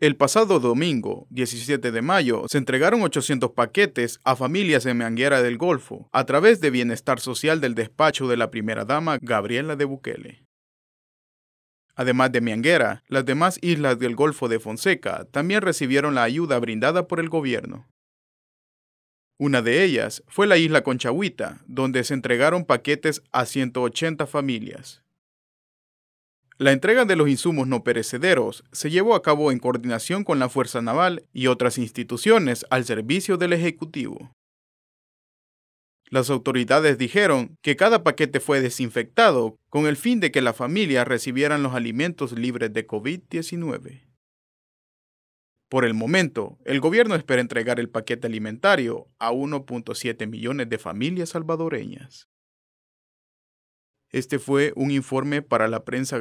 El pasado domingo, 17 de mayo, se entregaron 800 paquetes a familias en Mianguera del Golfo a través de Bienestar Social del despacho de la primera dama Gabriela de Bukele. Además de Mianguera, las demás islas del Golfo de Fonseca también recibieron la ayuda brindada por el gobierno. Una de ellas fue la isla Conchagüita, donde se entregaron paquetes a 180 familias. La entrega de los insumos no perecederos se llevó a cabo en coordinación con la Fuerza Naval y otras instituciones al servicio del Ejecutivo. Las autoridades dijeron que cada paquete fue desinfectado con el fin de que las familias recibieran los alimentos libres de COVID-19. Por el momento, el gobierno espera entregar el paquete alimentario a 1.7 millones de familias salvadoreñas. Este fue un informe para la prensa